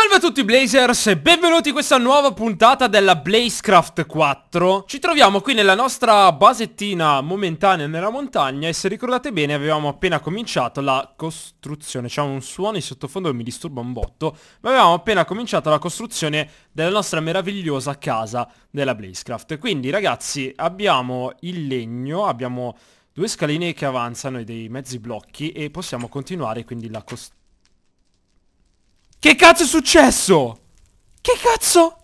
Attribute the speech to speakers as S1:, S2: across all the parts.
S1: Salve a tutti Blazers e benvenuti in questa nuova puntata della Blazecraft 4 Ci troviamo qui nella nostra basettina momentanea nella montagna e se ricordate bene avevamo appena cominciato la costruzione C'è un suono in sottofondo che mi disturba un botto Ma avevamo appena cominciato la costruzione della nostra meravigliosa casa della Blazecraft Quindi ragazzi abbiamo il legno, abbiamo due scaline che avanzano e dei mezzi blocchi e possiamo continuare quindi la costruzione che cazzo è successo? Che cazzo?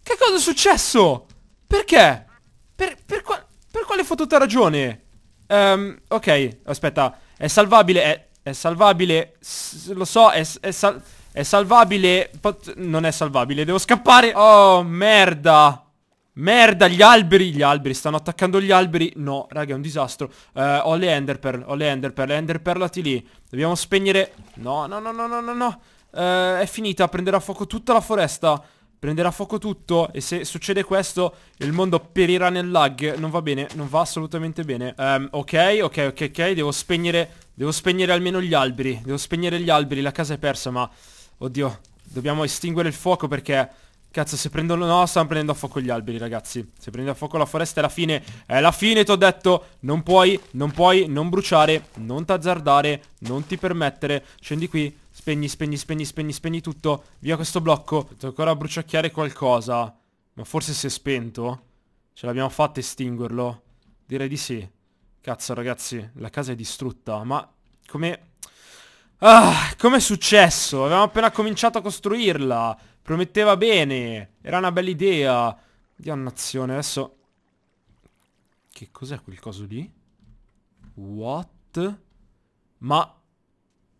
S1: Che cosa è successo? Perché? Per, per, qua, per quale fottuta ragione? Um, ehm, ok, aspetta. È salvabile, è, è salvabile. S lo so, è, è, sal è salvabile. Pot non è salvabile, devo scappare. Oh, merda. Merda, gli alberi, gli alberi, stanno attaccando gli alberi No, raga, è un disastro uh, Ho le enderpearl, ho le enderpearl, le enderpearlati lì Dobbiamo spegnere No, no, no, no, no, no, no eh, è finita, prenderà fuoco tutta la foresta. Prenderà fuoco tutto e se succede questo il mondo perirà nel lag. Non va bene, non va assolutamente bene. Um, ok, ok, ok, ok, devo spegnere, devo spegnere almeno gli alberi. Devo spegnere gli alberi, la casa è persa ma... Oddio, dobbiamo estinguere il fuoco perché... Cazzo, se prendono... No, stanno prendendo a fuoco gli alberi, ragazzi. Se prende a fuoco la foresta è la fine. È la fine, ti ho detto. Non puoi, non puoi non bruciare, non t'azzardare, non ti permettere. Scendi qui. Spegni, spegni, spegni, spegni, spegni tutto. Via questo blocco. Devo ancora bruciacchiare qualcosa. Ma forse si è spento? Ce l'abbiamo fatta estinguerlo? Direi di sì. Cazzo ragazzi, la casa è distrutta. Ma come... Ah, com'è successo? Avevamo appena cominciato a costruirla. Prometteva bene. Era una bella idea. Dannazione, adesso... Che cos'è quel coso lì? What? Ma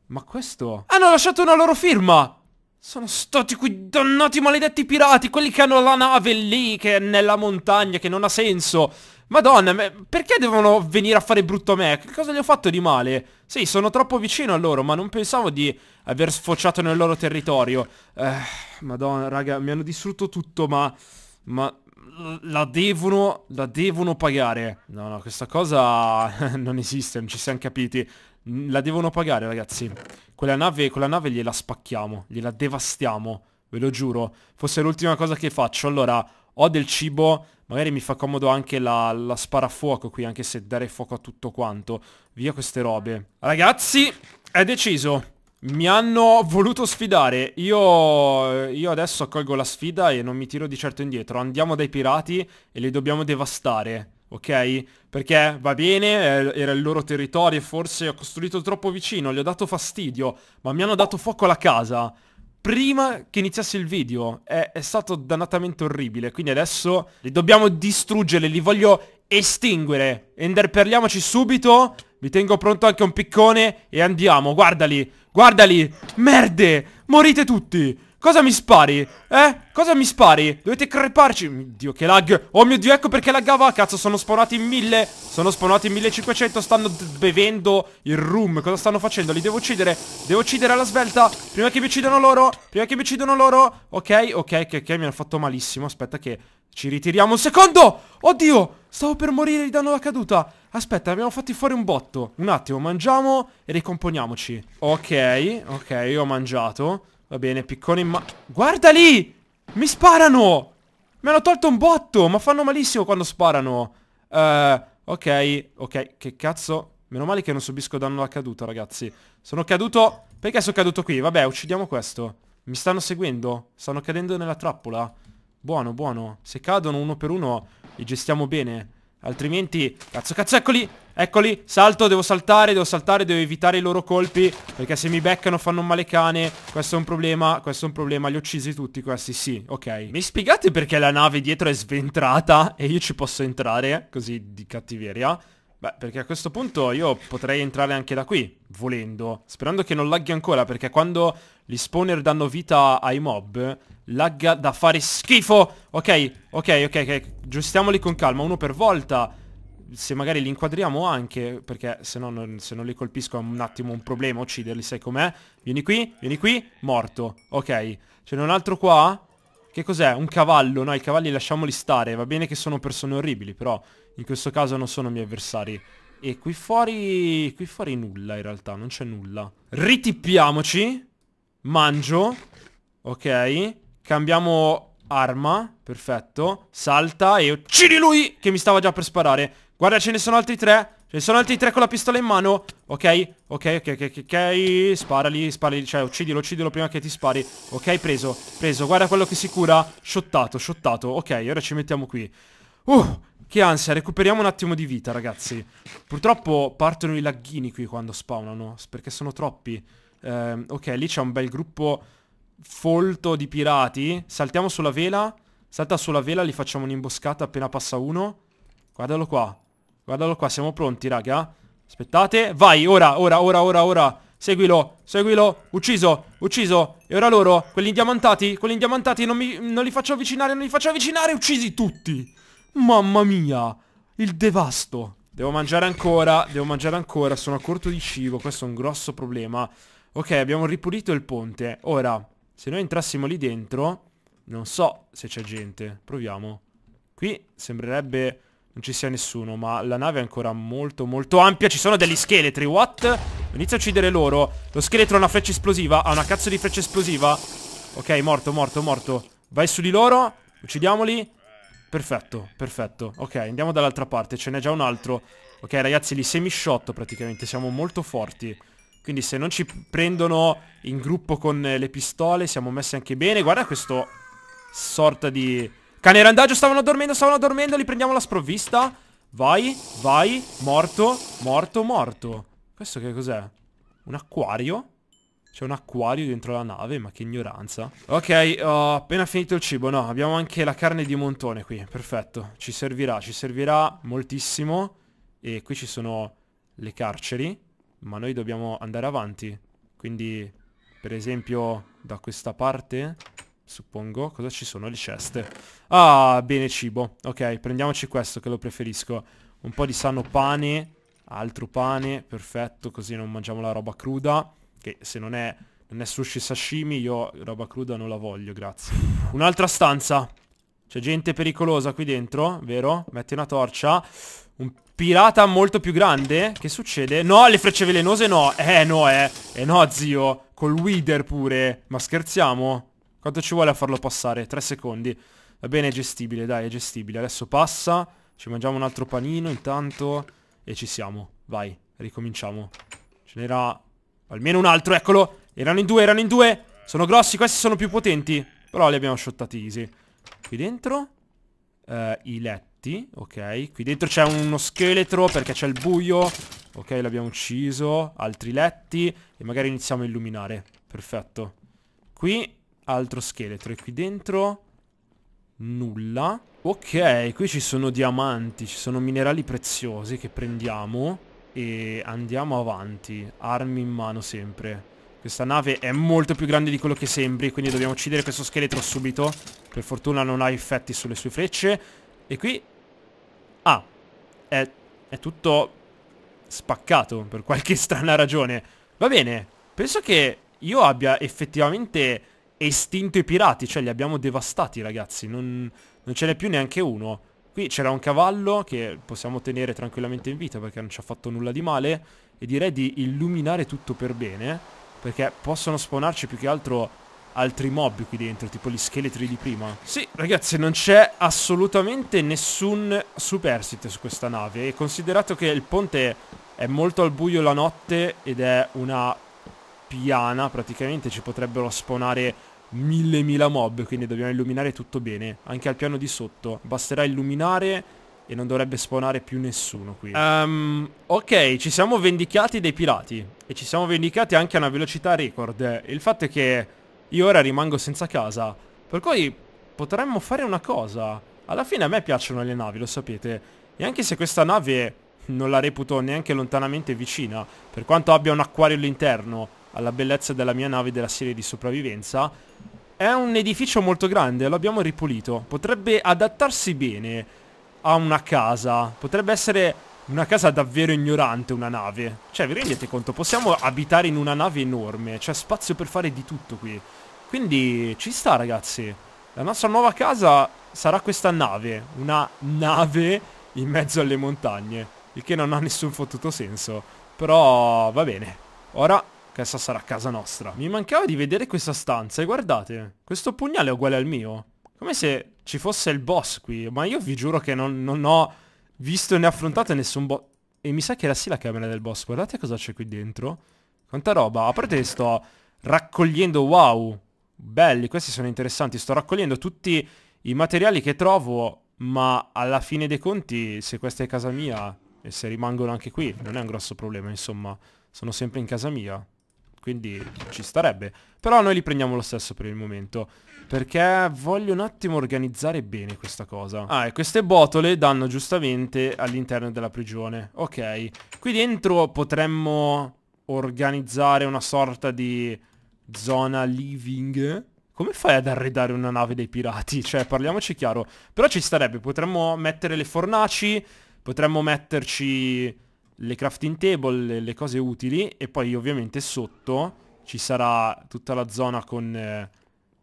S1: ma questo... Hanno lasciato una loro firma! Sono stati quei dannati maledetti pirati, quelli che hanno la nave lì, che è nella montagna, che non ha senso. Madonna, perché devono venire a fare brutto a me? Che cosa gli ho fatto di male? Sì, sono troppo vicino a loro, ma non pensavo di aver sfociato nel loro territorio. Eh, madonna, raga, mi hanno distrutto tutto, ma... Ma la devono, la devono pagare. No, no, questa cosa non esiste, non ci siamo capiti. La devono pagare, ragazzi. Quella nave, quella nave gliela spacchiamo, gliela devastiamo, ve lo giuro. Forse è l'ultima cosa che faccio. Allora, ho del cibo, magari mi fa comodo anche la, la sparafuoco qui, anche se dare fuoco a tutto quanto. Via queste robe. Ragazzi, è deciso. Mi hanno voluto sfidare, io, io, adesso accolgo la sfida e non mi tiro di certo indietro, andiamo dai pirati e li dobbiamo devastare, ok? Perché va bene, era il loro territorio e forse ho costruito troppo vicino, gli ho dato fastidio, ma mi hanno dato fuoco alla casa prima che iniziasse il video, è, è stato dannatamente orribile, quindi adesso li dobbiamo distruggere, li voglio estinguere, enderperliamoci subito... Vi tengo pronto anche un piccone e andiamo, guardali Guardali! Merde Morite tutti Cosa mi spari? Eh? Cosa mi spari? Dovete creparci Dio che lag Oh mio dio ecco perché laggava Cazzo sono spawnati in 1000 Sono spawnati in 1500 Stanno bevendo il room Cosa stanno facendo? Li devo uccidere Devo uccidere alla svelta Prima che mi uccidano loro Prima che mi uccidano loro Ok ok che, che mi hanno fatto malissimo Aspetta che ci ritiriamo un secondo Oddio Stavo per morire di danno da caduta Aspetta, abbiamo fatto fuori un botto. Un attimo, mangiamo e ricomponiamoci. Ok, ok, io ho mangiato. Va bene, piccone in ma... Guarda lì! Mi sparano! Mi hanno tolto un botto! Ma fanno malissimo quando sparano. Uh, ok, ok, che cazzo... Meno male che non subisco danno alla caduta, ragazzi. Sono caduto... Perché sono caduto qui? Vabbè, uccidiamo questo. Mi stanno seguendo. Stanno cadendo nella trappola. Buono, buono. Se cadono uno per uno, li gestiamo bene. Altrimenti... Cazzo, cazzo, eccoli! Eccoli! Salto, devo saltare, devo saltare, devo evitare i loro colpi. Perché se mi beccano fanno un male cane. Questo è un problema, questo è un problema. Li ho uccisi tutti questi, sì, ok. Mi spiegate perché la nave dietro è sventrata e io ci posso entrare? Così di cattiveria. Beh, perché a questo punto io potrei entrare anche da qui, volendo. Sperando che non laghi ancora, perché quando gli spawner danno vita ai mob, lagga da fare schifo. Ok, ok, ok, ok. Giustiamoli con calma, uno per volta. Se magari li inquadriamo anche, perché se no non, se non li colpisco è un attimo un problema ucciderli, sai com'è? Vieni qui, vieni qui, morto. Ok, ce n'è un altro qua? Che cos'è? Un cavallo, no? I cavalli lasciamoli stare. Va bene che sono persone orribili, però in questo caso non sono miei avversari. E qui fuori... qui fuori nulla in realtà, non c'è nulla. Ritippiamoci. Mangio. Ok. Cambiamo arma. Perfetto. Salta e uccidi lui che mi stava già per sparare. Guarda, ce ne sono altri tre. Ne sono altri tre con la pistola in mano. Ok, ok, ok, ok, ok. Sparali, sparali, cioè uccidilo, uccidilo prima che ti spari. Ok, preso, preso. Guarda quello che si cura. Shottato, shottato. Ok, ora ci mettiamo qui. Uh, che ansia, recuperiamo un attimo di vita, ragazzi. Purtroppo partono i lagghini qui quando spawnano, perché sono troppi. Eh, ok, lì c'è un bel gruppo folto di pirati. Saltiamo sulla vela. Salta sulla vela, gli facciamo un'imboscata appena passa uno. Guardalo qua. Guardalo qua, siamo pronti, raga. Aspettate. Vai, ora, ora, ora, ora, ora. Seguilo, seguilo. Ucciso, ucciso. E ora loro, quelli indiamantati, quelli indiamantati, non, mi, non li faccio avvicinare, non li faccio avvicinare. Uccisi tutti. Mamma mia. Il devasto. Devo mangiare ancora, devo mangiare ancora, sono a corto di cibo, questo è un grosso problema. Ok, abbiamo ripulito il ponte. Ora, se noi entrassimo lì dentro, non so se c'è gente. Proviamo. Qui sembrerebbe non ci sia nessuno, ma la nave è ancora molto molto ampia. Ci sono degli scheletri, what? Inizia a uccidere loro. Lo scheletro ha una freccia esplosiva, ha una cazzo di freccia esplosiva. Ok, morto, morto, morto. Vai su di loro, uccidiamoli. Perfetto, perfetto. Ok, andiamo dall'altra parte, ce n'è già un altro. Ok, ragazzi, li semi-shot praticamente, siamo molto forti. Quindi se non ci prendono in gruppo con le pistole siamo messi anche bene. Guarda questo sorta di Cane randaggio stavano dormendo, stavano dormendo, li prendiamo la sprovvista. Vai, vai, morto, morto, morto. Questo che cos'è? Un acquario? C'è un acquario dentro la nave, ma che ignoranza. Ok, ho appena finito il cibo, no, abbiamo anche la carne di montone qui, perfetto. Ci servirà, ci servirà moltissimo. E qui ci sono le carceri, ma noi dobbiamo andare avanti. Quindi, per esempio, da questa parte suppongo. Cosa ci sono? Le ceste. Ah, bene cibo. Ok, prendiamoci questo che lo preferisco. Un po' di sano pane. Altro pane. Perfetto, così non mangiamo la roba cruda. Che se non è, non è sushi sashimi, io roba cruda non la voglio, grazie. Un'altra stanza. C'è gente pericolosa qui dentro, vero? Metti una torcia. Un pirata molto più grande. Che succede? No, le frecce velenose no. Eh, no, eh. Eh no, zio. Col Wither pure. Ma scherziamo? Quanto ci vuole a farlo passare? 3 secondi. Va bene, è gestibile, dai, è gestibile. Adesso passa, ci mangiamo un altro panino intanto e ci siamo. Vai, ricominciamo. Ce n'era almeno un altro, eccolo. Erano in due, erano in due. Sono grossi, questi sono più potenti. Però li abbiamo shottati easy. Qui dentro eh, i letti, ok. Qui dentro c'è uno scheletro perché c'è il buio. Ok, l'abbiamo ucciso. Altri letti. E magari iniziamo a illuminare. Perfetto. Qui altro scheletro. E qui dentro... Nulla. Ok, qui ci sono diamanti, ci sono minerali preziosi che prendiamo. E andiamo avanti. Armi in mano sempre. Questa nave è molto più grande di quello che sembri, quindi dobbiamo uccidere questo scheletro subito. Per fortuna non ha effetti sulle sue frecce. E qui... Ah, è, è tutto spaccato per qualche strana ragione. Va bene, penso che io abbia effettivamente estinto i pirati, cioè li abbiamo devastati ragazzi, non, non ce n'è più neanche uno. Qui c'era un cavallo che possiamo tenere tranquillamente in vita perché non ci ha fatto nulla di male e direi di illuminare tutto per bene perché possono spawnarci più che altro altri mob qui dentro, tipo gli scheletri di prima. Sì, ragazzi, non c'è assolutamente nessun superstite su questa nave e considerato che il ponte è molto al buio la notte ed è una piana, praticamente ci potrebbero spawnare mille mila mob, quindi dobbiamo illuminare tutto bene. Anche al piano di sotto. Basterà illuminare e non dovrebbe spawnare più nessuno qui. Um, ok, ci siamo vendicati dei pirati. E ci siamo vendicati anche a una velocità record. Il fatto è che io ora rimango senza casa. Per cui potremmo fare una cosa. Alla fine a me piacciono le navi, lo sapete. E anche se questa nave non la reputo neanche lontanamente vicina, per quanto abbia un acquario all'interno, alla bellezza della mia nave della serie di sopravvivenza. È un edificio molto grande, lo abbiamo ripulito. Potrebbe adattarsi bene a una casa. Potrebbe essere una casa davvero ignorante, una nave. Cioè, vi rendete conto? Possiamo abitare in una nave enorme. C'è spazio per fare di tutto qui. Quindi ci sta, ragazzi. La nostra nuova casa sarà questa nave. Una nave in mezzo alle montagne. Il che non ha nessun fottuto senso. Però va bene. Ora questa sarà casa nostra. Mi mancava di vedere questa stanza. E guardate, questo pugnale è uguale al mio. Come se ci fosse il boss qui. Ma io vi giuro che non, non ho visto né affrontato nessun boss. E mi sa che era sì la camera del boss. Guardate cosa c'è qui dentro. Quanta roba. A parte sto raccogliendo... Wow. Belli, questi sono interessanti. Sto raccogliendo tutti i materiali che trovo. Ma alla fine dei conti, se questa è casa mia... E se rimangono anche qui, non è un grosso problema, insomma. Sono sempre in casa mia quindi ci starebbe. Però noi li prendiamo lo stesso per il momento, perché voglio un attimo organizzare bene questa cosa. Ah, e queste botole danno giustamente all'interno della prigione. Ok, qui dentro potremmo organizzare una sorta di zona living. Come fai ad arredare una nave dei pirati? Cioè, parliamoci chiaro. Però ci starebbe, potremmo mettere le fornaci, potremmo metterci le crafting table, le, cose utili e poi ovviamente sotto ci sarà tutta la zona con eh,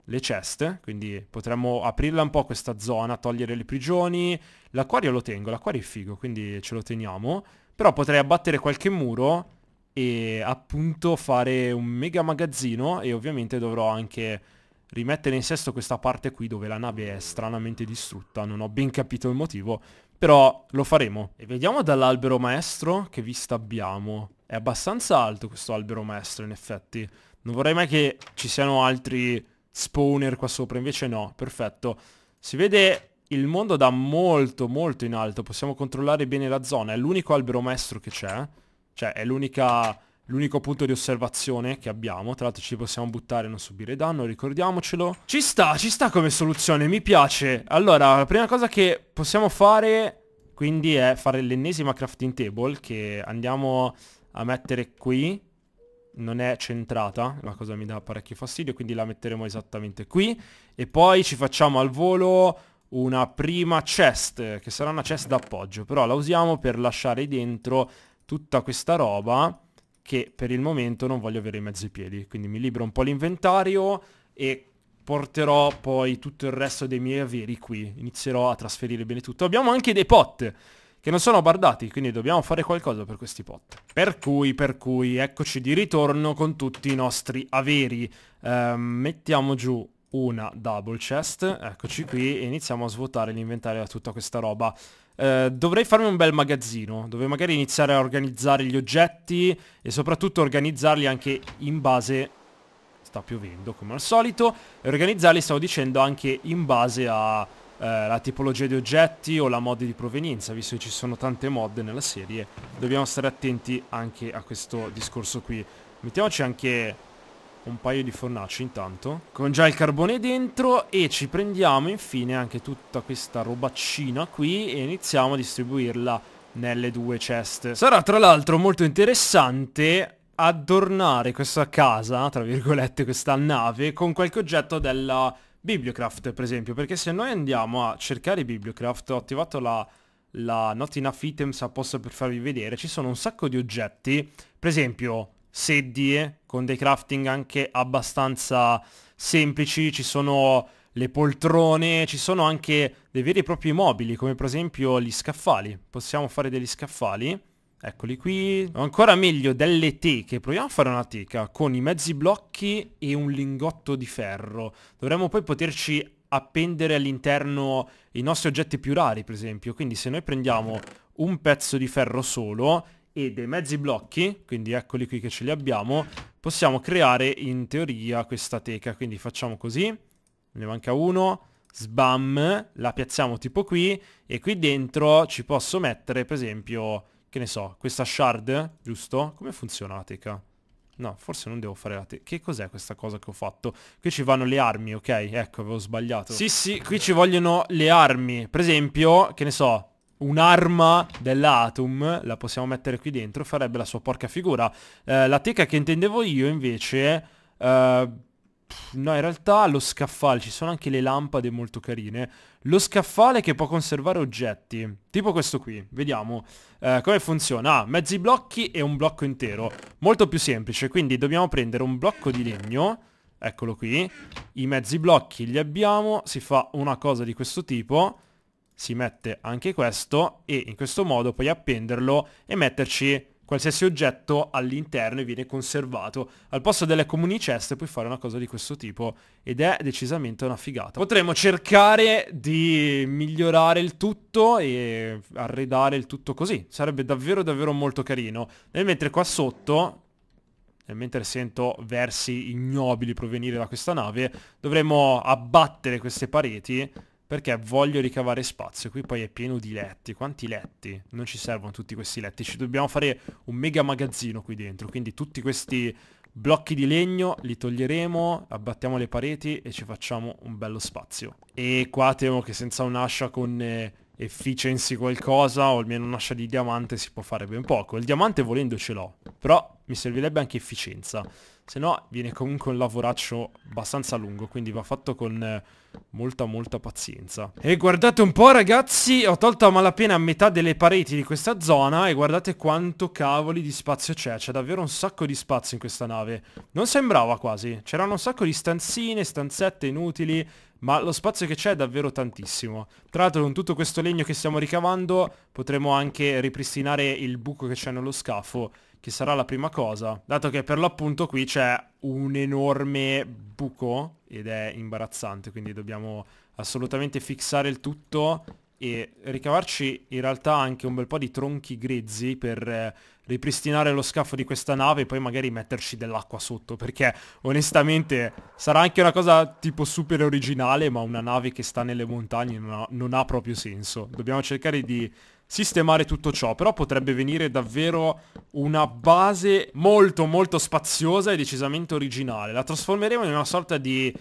S1: le chest, quindi potremmo aprirla un po' questa zona, togliere le prigioni. L'acquario lo tengo, l'acquario è figo, quindi ce lo teniamo. Però potrei abbattere qualche muro e appunto fare un mega magazzino e ovviamente dovrò anche rimettere in sesto questa parte qui dove la nave è stranamente distrutta, non ho ben capito il motivo, però lo faremo. E vediamo dall'albero maestro che vista abbiamo. È abbastanza alto questo albero maestro in effetti. Non vorrei mai che ci siano altri spawner qua sopra, invece no, perfetto. Si vede il mondo da molto molto in alto, possiamo controllare bene la zona, è l'unico albero maestro che c'è, cioè è l'unica L'unico punto di osservazione che abbiamo, tra l'altro ci possiamo buttare e non subire danno, ricordiamocelo. Ci sta, ci sta come soluzione, mi piace. Allora, la prima cosa che possiamo fare quindi è fare l'ennesima crafting table che andiamo a mettere qui. Non è centrata, la cosa mi dà parecchio fastidio, quindi la metteremo esattamente qui. E poi ci facciamo al volo una prima chest, che sarà una chest d'appoggio, però la usiamo per lasciare dentro tutta questa roba che per il momento non voglio avere in mezzo ai piedi. Quindi mi libero un po' l'inventario e porterò poi tutto il resto dei miei averi qui. Inizierò a trasferire bene tutto. Abbiamo anche dei pot che non sono bardati, quindi dobbiamo fare qualcosa per questi pot. Per cui, per cui, eccoci di ritorno con tutti i nostri averi. Ehm, mettiamo giù una double chest, eccoci qui, e iniziamo a svuotare l'inventario da tutta questa roba. Eh, dovrei farmi un bel magazzino dove magari iniziare a organizzare gli oggetti e soprattutto organizzarli anche in base sta piovendo come al solito e organizzarli stavo dicendo anche in base a eh, la tipologia di oggetti o la mod di provenienza visto che ci sono tante mod nella serie dobbiamo stare attenti anche a questo discorso qui mettiamoci anche un paio di fornaci intanto Con già il carbone dentro e ci prendiamo infine anche tutta questa robaccina qui e iniziamo a distribuirla nelle due ceste Sarà tra l'altro molto interessante adornare questa casa, tra virgolette questa nave, con qualche oggetto della Bibliocraft per esempio Perché se noi andiamo a cercare Bibliocraft, ho attivato la la Not Enough Items apposta per farvi vedere, ci sono un sacco di oggetti, per esempio seddie eh, con dei crafting anche abbastanza semplici, ci sono le poltrone, ci sono anche dei veri e propri mobili come per esempio gli scaffali, possiamo fare degli scaffali, eccoli qui, o ancora meglio delle teche, proviamo a fare una teca con i mezzi blocchi e un lingotto di ferro, dovremmo poi poterci appendere all'interno i nostri oggetti più rari per esempio, quindi se noi prendiamo un pezzo di ferro solo e dei mezzi blocchi, quindi eccoli qui che ce li abbiamo, possiamo creare in teoria questa teca. Quindi facciamo così, ne manca uno, sbam, la piazziamo tipo qui e qui dentro ci posso mettere per esempio, che ne so, questa shard, giusto? Come funziona la teca? No, forse non devo fare la teca. Che cos'è questa cosa che ho fatto? Qui ci vanno le armi, ok? Ecco, avevo sbagliato. Sì, sì, qui ci vogliono le armi. Per esempio, che ne so, un'arma dell'Atum, la possiamo mettere qui dentro, farebbe la sua porca figura. Eh, la teca che intendevo io invece... Eh, no, in realtà lo scaffale, ci sono anche le lampade molto carine. Lo scaffale che può conservare oggetti, tipo questo qui, vediamo eh, come funziona. Ah, mezzi blocchi e un blocco intero, molto più semplice, quindi dobbiamo prendere un blocco di legno, eccolo qui, i mezzi blocchi li abbiamo, si fa una cosa di questo tipo si mette anche questo e in questo modo puoi appenderlo e metterci qualsiasi oggetto all'interno e viene conservato. Al posto delle comuni ceste puoi fare una cosa di questo tipo ed è decisamente una figata. Potremmo cercare di migliorare il tutto e arredare il tutto così. Sarebbe davvero davvero molto carino. Nel mentre qua sotto nel mentre sento versi ignobili provenire da questa nave, dovremmo abbattere queste pareti perché voglio ricavare spazio. Qui poi è pieno di letti. Quanti letti? Non ci servono tutti questi letti. Ci dobbiamo fare un mega magazzino qui dentro. Quindi tutti questi blocchi di legno li toglieremo, abbattiamo le pareti e ci facciamo un bello spazio. E qua temo che senza un'ascia con eh, efficiency qualcosa o almeno un'ascia di diamante si può fare ben poco. Il diamante volendo ce l'ho. Però mi servirebbe anche efficienza. Se no viene comunque un lavoraccio abbastanza lungo, quindi va fatto con eh, molta molta pazienza. E guardate un po' ragazzi, ho tolto a malapena metà delle pareti di questa zona e guardate quanto cavoli di spazio c'è. C'è davvero un sacco di spazio in questa nave. Non sembrava quasi, c'erano un sacco di stanzine, stanzette inutili, ma lo spazio che c'è è davvero tantissimo. Tra l'altro con tutto questo legno che stiamo ricavando potremo anche ripristinare il buco che c'è nello scafo che sarà la prima cosa, dato che per l'appunto qui c'è un enorme buco ed è imbarazzante, quindi dobbiamo assolutamente fissare il tutto e ricavarci in realtà anche un bel po' di tronchi grezzi per eh, ripristinare lo scafo di questa nave e poi magari metterci dell'acqua sotto, perché onestamente sarà anche una cosa tipo super originale, ma una nave che sta nelle montagne non ha, non ha proprio senso. Dobbiamo cercare di sistemare tutto ciò, però potrebbe venire davvero una base molto molto spaziosa e decisamente originale. La trasformeremo in una sorta di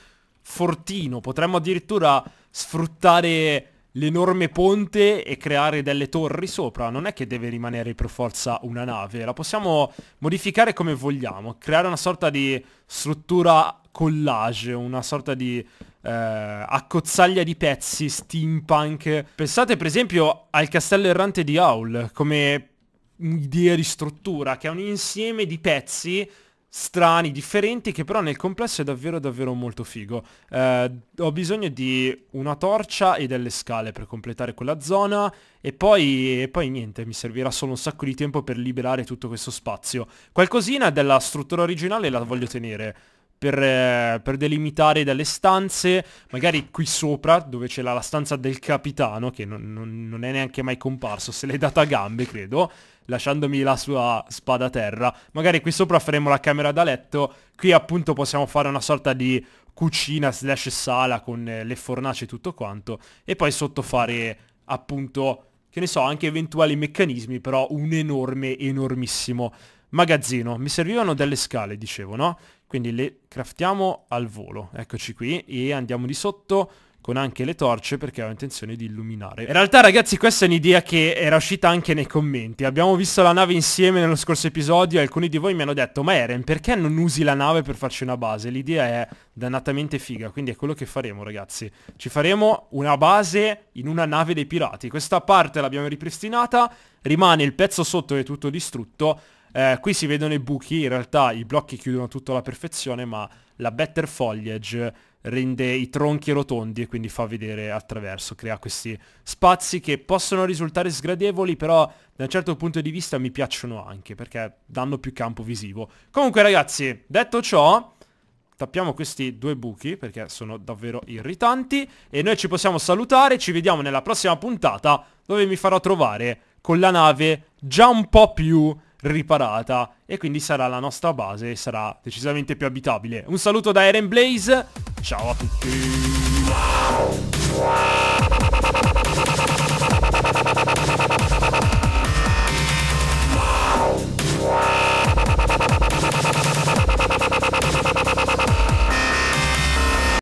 S1: fortino, potremmo addirittura sfruttare l'enorme ponte e creare delle torri sopra. Non è che deve rimanere per forza una nave, la possiamo modificare come vogliamo, creare una sorta di struttura collage, una sorta di eh, accozzaglia di pezzi steampunk. Pensate per esempio al castello errante di Howl come idea di struttura, che è un insieme di pezzi strani, differenti, che però nel complesso è davvero davvero molto figo. Eh, ho bisogno di una torcia e delle scale per completare quella zona e poi, e poi niente, mi servirà solo un sacco di tempo per liberare tutto questo spazio. Qualcosina della struttura originale la voglio tenere per, eh, per, delimitare delle stanze, magari qui sopra dove c'è la, la, stanza del capitano che non, non, non è neanche mai comparso, se l'è data a gambe credo, lasciandomi la sua spada a terra. Magari qui sopra faremo la camera da letto, qui appunto possiamo fare una sorta di cucina slash sala con eh, le fornace e tutto quanto e poi sotto fare appunto che ne so anche eventuali meccanismi però un enorme enormissimo magazzino mi servivano delle scale dicevo no quindi le craftiamo al volo, eccoci qui, e andiamo di sotto con anche le torce perché ho intenzione di illuminare. In realtà ragazzi questa è un'idea che era uscita anche nei commenti. Abbiamo visto la nave insieme nello scorso episodio e alcuni di voi mi hanno detto ma Eren perché non usi la nave per farci una base? L'idea è dannatamente figa, quindi è quello che faremo ragazzi. Ci faremo una base in una nave dei pirati. Questa parte l'abbiamo ripristinata, rimane il pezzo sotto che è tutto distrutto eh, qui si vedono i buchi, in realtà i blocchi chiudono tutto alla perfezione, ma la Better Foliage rende i tronchi rotondi e quindi fa vedere attraverso, crea questi spazi che possono risultare sgradevoli, però da un certo punto di vista mi piacciono anche, perché danno più campo visivo. Comunque ragazzi, detto ciò, tappiamo questi due buchi, perché sono davvero irritanti, e noi ci possiamo salutare, ci vediamo nella prossima puntata, dove mi farò trovare con la nave già un po' più riparata e quindi sarà la nostra base e sarà decisamente più abitabile. Un saluto da Eren Blaze, ciao a tutti!